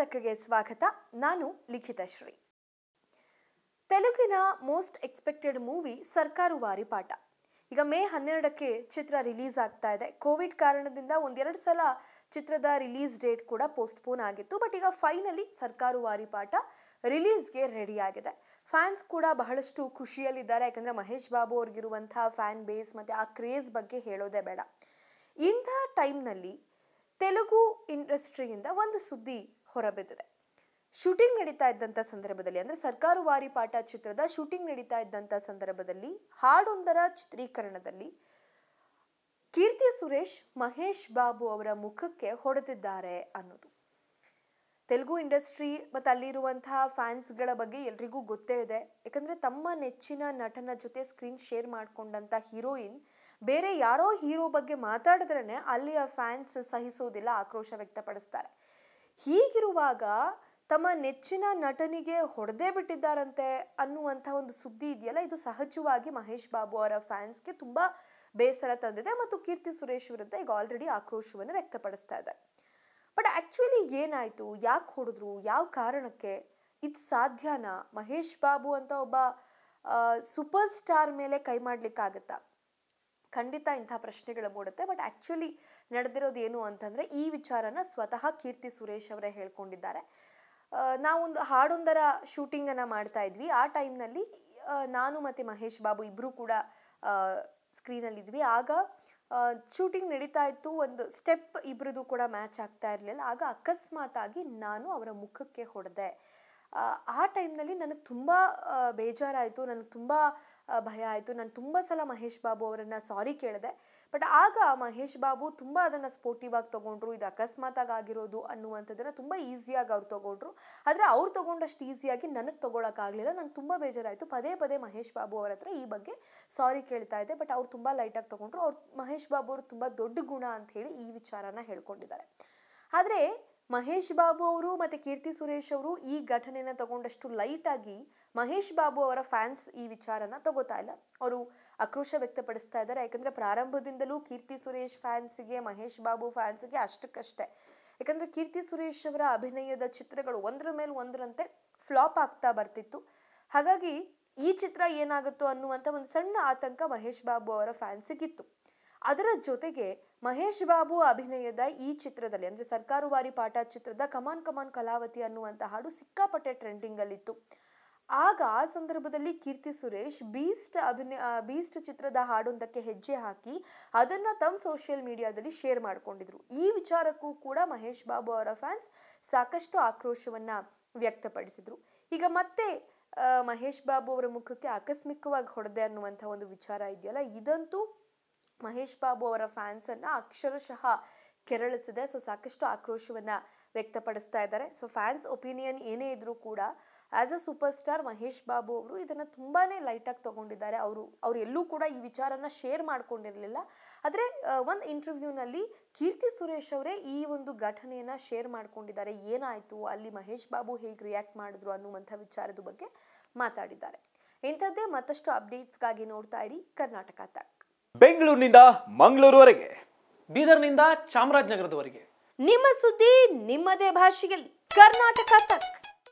ತಕ್ಕಗೆ ಸ್ವಾಗತ ನಾನು ಲಿಖಿತ ಶ್ರೀ ತೆಲುಗಿನ ಮೋಸ್ಟ್ ಎಕ್ಸ್ಪೆಕ್ಟೆಡ್ ಮೂವಿ ಸರ್ಕಾರು ಪಾಠ ಈಗ ಮೇ ಹನ್ನೆರಡಕ್ಕೆ ಚಿತ್ರ ರಿಲೀಸ್ ಆಗ್ತಾ ಇದೆ ಕೋವಿಡ್ ಕಾರಣದಿಂದ ಒಂದೆರಡು ಸಲ ಚಿತ್ರದ ರಿಲೀಸ್ ಡೇಟ್ ಕೂಡ ಪೋಸ್ಟ್ಪೋನ್ ಆಗಿತ್ತು ಬಟ್ ಈಗ ಫೈನಲಿ ಸರ್ಕಾರು ಪಾಠ ರಿಲೀಸ್ಗೆ ರೆಡಿ ಆಗಿದೆ ಫ್ಯಾನ್ಸ್ ಕೂಡ ಬಹಳಷ್ಟು ಖುಷಿಯಲ್ಲಿದ್ದಾರೆ ಯಾಕಂದರೆ ಮಹೇಶ್ ಬಾಬು ಅವ್ರಿಗಿರುವಂಥ ಫ್ಯಾನ್ ಬೇಸ್ ಮತ್ತು ಆ ಕ್ರೇಜ್ ಬಗ್ಗೆ ಹೇಳೋದೇ ಬೇಡ ಇಂಥ ಟೈಮ್ನಲ್ಲಿ ತೆಲುಗು ಇಂಡಸ್ಟ್ರಿಯಿಂದ ಒಂದು ಸುದ್ದಿ ಹೊರಬಿದ್ದಿದೆ ಶೂಟಿಂಗ್ ನಡೀತಾ ಇದ್ದಂಥ ಸಂದರ್ಭದಲ್ಲಿ ಅಂದರೆ ಸರ್ಕಾರು ವಾರಿ ಪಾಠ ಚಿತ್ರದ ಶೂಟಿಂಗ್ ನಡೀತಾ ಇದ್ದಂಥ ಸಂದರ್ಭದಲ್ಲಿ ಹಾಡೊಂದರ ಚಿತ್ರೀಕರಣದಲ್ಲಿ ಕೀರ್ತಿ ಸುರೇಶ್ ಮಹೇಶ್ ಬಾಬು ಅವರ ಮುಖಕ್ಕೆ ಹೊಡೆದಿದ್ದಾರೆ ಅನ್ನೋದು ತೆಲುಗು ಇಂಡಸ್ಟ್ರಿ ಮತ್ತು ಅಲ್ಲಿರುವಂತಹ ಫ್ಯಾನ್ಸ್ಗಳ ಬಗ್ಗೆ ಎಲ್ರಿಗೂ ಗೊತ್ತೇ ಇದೆ ಯಾಕಂದರೆ ತಮ್ಮ ನೆಚ್ಚಿನ ನಟನ ಜೊತೆ ಸ್ಕ್ರೀನ್ ಶೇರ್ ಮಾಡಿಕೊಂಡಂಥ ಹೀರೋಯಿನ್ ಬೇರೆ ಯಾರೋ ಹೀರೋ ಬಗ್ಗೆ ಮಾತಾಡಿದ್ರೇ ಅಲ್ಲಿಯ ಫ್ಯಾನ್ಸ್ ಸಹಿಸೋದಿಲ್ಲ ಆಕ್ರೋಶ ವ್ಯಕ್ತಪಡಿಸ್ತಾರೆ ಹೀಗಿರುವಾಗ ತಮ್ಮ ನೆಚ್ಚಿನ ನಟನಿಗೆ ಹೊಡೆದೇ ಬಿಟ್ಟಿದ್ದಾರಂತೆ ಅನ್ನುವಂಥ ಒಂದು ಸುದ್ದಿ ಇದೆಯಲ್ಲ ಇದು ಸಹಜವಾಗಿ ಮಹೇಶ್ ಬಾಬು ಅವರ ಫ್ಯಾನ್ಸ್ಗೆ ತುಂಬ ಬೇಸರ ತಂದಿದೆ ಮತ್ತು ಕೀರ್ತಿ ಸುರೇಶ್ ವಿರುದ್ಧ ಈಗ ಆಲ್ರೆಡಿ ಆಕ್ರೋಶವನ್ನು ವ್ಯಕ್ತಪಡಿಸ್ತಾ ಇದೆ ಬಟ್ ಆ್ಯಕ್ಚುಲಿ ಏನಾಯಿತು ಯಾಕೆ ಹೊಡೆದ್ರು ಯಾವ ಕಾರಣಕ್ಕೆ ಇದು ಸಾಧ್ಯನಾ ಮಹೇಶ್ ಬಾಬು ಅಂತ ಒಬ್ಬ ಸೂಪರ್ ಸ್ಟಾರ್ ಮೇಲೆ ಕೈ ಮಾಡಲಿಕ್ಕಾಗತ್ತಾ ಖಂಡಿತ ಇಂಥ ಪ್ರಶ್ನೆಗಳು ಮೂಡುತ್ತೆ ಬಟ್ ಆ್ಯಕ್ಚುಲಿ ನಡೆದಿರೋದು ಏನು ಅಂತಂದರೆ ಈ ವಿಚಾರನ ಸ್ವತಃ ಕೀರ್ತಿ ಸುರೇಶ್ ಅವರೇ ಹೇಳ್ಕೊಂಡಿದ್ದಾರೆ ನಾವೊಂದು ಹಾಡೊಂದರ ಶೂಟಿಂಗನ್ನು ಮಾಡ್ತಾ ಇದ್ವಿ ಆ ಟೈಮ್ನಲ್ಲಿ ನಾನು ಮತ್ತು ಮಹೇಶ್ ಬಾಬು ಇಬ್ಬರೂ ಕೂಡ ಸ್ಕ್ರೀನಲ್ಲಿದ್ವಿ ಆಗ ಶೂಟಿಂಗ್ ನಡೀತಾ ಇತ್ತು ಒಂದು ಸ್ಟೆಪ್ ಇಬ್ಬರದು ಕೂಡ ಮ್ಯಾಚ್ ಆಗ್ತಾ ಇರಲಿಲ್ಲ ಆಗ ಅಕಸ್ಮಾತಾಗಿ ನಾನು ಅವರ ಮುಖಕ್ಕೆ ಹೊಡೆದೆ ಆ ಟೈಮ್ನಲ್ಲಿ ನನಗೆ ತುಂಬ ಬೇಜಾರಾಯಿತು ನನಗೆ ತುಂಬ ಭಯ ಆಯಿತು ನಾನು ತುಂಬ ಸಲ ಮಹೇಶ್ ಬಾಬು ಅವರನ್ನು ಸಾರಿ ಕೇಳಿದೆ ಬಟ್ ಆಗ ಮಹೇಶ್ ಬಾಬು ತುಂಬ ಅದನ್ನು ಸ್ಪೋರ್ಟಿವ್ ಆಗಿ ತೊಗೊಂಡ್ರು ಇದು ಅಕಸ್ಮಾತಾಗಿ ಆಗಿರೋದು ಅನ್ನುವಂಥದ್ದನ್ನು ತುಂಬ ಈಸಿಯಾಗಿ ಅವ್ರು ತೊಗೊಂಡ್ರು ಆದರೆ ಅವ್ರು ತೊಗೊಂಡಷ್ಟು ಈಸಿಯಾಗಿ ನನಗೆ ತೊಗೊಳಕ್ಕಾಗಲಿಲ್ಲ ನಂಗೆ ತುಂಬ ಬೇಜಾರಾಯಿತು ಪದೇ ಪದೇ ಮಹೇಶ್ ಬಾಬು ಅವರ ಹತ್ರ ಈ ಬಗ್ಗೆ ಸಾರಿ ಕೇಳ್ತಾ ಇದ್ದೆ ಬಟ್ ಅವ್ರು ತುಂಬ ಲೈಟಾಗಿ ತೊಗೊಂಡ್ರು ಅವ್ರು ಮಹೇಶ್ ಬಾಬು ಅವರು ತುಂಬ ದೊಡ್ಡ ಗುಣ ಅಂತ ಹೇಳಿ ಈ ವಿಚಾರನ ಹೇಳ್ಕೊಂಡಿದ್ದಾರೆ ಆದರೆ ಮಹೇಶ್ ಬಾಬು ಅವರು ಮತ್ತು ಕೀರ್ತಿ ಸುರೇಶ್ ಅವರು ಈ ಘಟನೆನ ತಗೊಂಡಷ್ಟು ಲೈಟಾಗಿ ಮಹೇಶ್ ಬಾಬು ಅವರ ಫ್ಯಾನ್ಸ್ ಈ ವಿಚಾರನ ತಗೋತಾ ಇಲ್ಲ ಅವರು ಆಕ್ರೋಶ ವ್ಯಕ್ತಪಡಿಸ್ತಾ ಇದ್ದಾರೆ ಯಾಕಂದರೆ ಪ್ರಾರಂಭದಿಂದಲೂ ಕೀರ್ತಿ ಸುರೇಶ್ ಫ್ಯಾನ್ಸ್ಗೆ ಮಹೇಶ್ ಬಾಬು ಫ್ಯಾನ್ಸ್ಗೆ ಅಷ್ಟಕ್ಕಷ್ಟೇ ಯಾಕಂದರೆ ಕೀರ್ತಿ ಸುರೇಶ್ ಅವರ ಅಭಿನಯದ ಚಿತ್ರಗಳು ಒಂದರ ಮೇಲೆ ಒಂದರಂತೆ ಫ್ಲಾಪ್ ಆಗ್ತಾ ಬರ್ತಿತ್ತು ಹಾಗಾಗಿ ಈ ಚಿತ್ರ ಏನಾಗುತ್ತೋ ಅನ್ನುವಂಥ ಒಂದು ಸಣ್ಣ ಆತಂಕ ಮಹೇಶ್ ಬಾಬು ಅವರ ಫ್ಯಾನ್ಸಿಗಿತ್ತು ಅದರ ಜೊತೆಗೆ ಮಹೇಶ್ ಬಾಬು ಅಭಿನಯದ ಈ ಚಿತ್ರದಲ್ಲಿ ಅಂದರೆ ಸರ್ಕಾರುವಾರಿ ಪಾಠ ಚಿತ್ರದ ಕಮಾನ್ ಕಮಾನ್ ಕಲಾವತಿ ಅನ್ನುವಂಥ ಹಾಡು ಸಿಕ್ಕಾಪಟ್ಟೆ ಟ್ರೆಂಡಿಂಗಲ್ಲಿತ್ತು ಆಗ ಆ ಸಂದರ್ಭದಲ್ಲಿ ಕೀರ್ತಿ ಸುರೇಶ್ ಬೀಸ್ಟ್ ಅಭಿನಯ ಬೀಸ್ಟ್ ಚಿತ್ರದ ಹಾಡೊಂದಕ್ಕೆ ಹೆಜ್ಜೆ ಹಾಕಿ ಅದನ್ನು ತಮ್ಮ ಸೋಷಿಯಲ್ ಮೀಡಿಯಾದಲ್ಲಿ ಶೇರ್ ಮಾಡಿಕೊಂಡಿದ್ರು ಈ ವಿಚಾರಕ್ಕೂ ಕೂಡ ಮಹೇಶ್ ಬಾಬು ಅವರ ಫ್ಯಾನ್ಸ್ ಸಾಕಷ್ಟು ಆಕ್ರೋಶವನ್ನು ವ್ಯಕ್ತಪಡಿಸಿದರು ಈಗ ಮತ್ತೆ ಮಹೇಶ್ ಬಾಬು ಅವರ ಮುಖಕ್ಕೆ ಆಕಸ್ಮಿಕವಾಗಿ ಹೊಡೆದೆ ಅನ್ನುವಂಥ ಒಂದು ವಿಚಾರ ಇದೆಯಲ್ಲ ಇದಂತೂ ಮಹೇಶ್ ಬಾಬು ಅವರ ಫ್ಯಾನ್ಸನ್ನು ಅಕ್ಷರಶಃ ಕೆರಳಿಸಿದೆ ಸೊ ಸಾಕಷ್ಟು ಆಕ್ರೋಶವನ್ನು ವ್ಯಕ್ತಪಡಿಸ್ತಾ ಇದ್ದಾರೆ ಸೊ ಫ್ಯಾನ್ಸ್ ಒಪಿನಿಯನ್ ಏನೇ ಇದ್ರೂ ಕೂಡ as a super star Mahesh Babu ಅವರು ಇದನ್ನು ತುಂಬಾ ಲೈಟಾಗಿ ತಗೊಂಡಿದ್ದಾರೆ ಅವರು ಅವರು ಎಲ್ಲೂ ಕೂಡ ಈ ವಿಚಾರನ ಶೇರ್ ಮಾಡ್ಕೊಂಡಿರಲಿಲ್ಲ ಆದರೆ ಒಂದು ಇಂಟರ್ವ್ಯೂನಲ್ಲಿ ಕೀರ್ತಿ ಸುರೇಶ್ ಅವರೇ ಈ ಒಂದು ಘಟನೆಯನ್ನು ಶೇರ್ ಮಾಡ್ಕೊಂಡಿದ್ದಾರೆ ಏನಾಯಿತು ಅಲ್ಲಿ ಮಹೇಶ್ ಬಾಬು ಹೇಗೆ ರಿಯಾಕ್ಟ್ ಮಾಡಿದ್ರು ಅನ್ನುವಂಥ ವಿಚಾರದ ಬಗ್ಗೆ ಮಾತಾಡಿದ್ದಾರೆ ಇಂಥದ್ದೇ ಮತ್ತಷ್ಟು ಅಪ್ಡೇಟ್ಸ್ಗಾಗಿ ನೋಡ್ತಾ ಇರಿ ಕರ್ನಾಟಕ ಬೆಂಗಳೂರಿನಿಂದ ಮಂಗಳೂರುವರೆಗೆ ಬೀದರ್ನಿಂದ ಚಾಮರಾಜನಗರದವರೆಗೆ ನಿಮ್ಮ ಸುದ್ದಿ ನಿಮ್ಮದೇ ಭಾಷೆಯಲ್ಲಿ ಕರ್ನಾಟಕ ತಕ್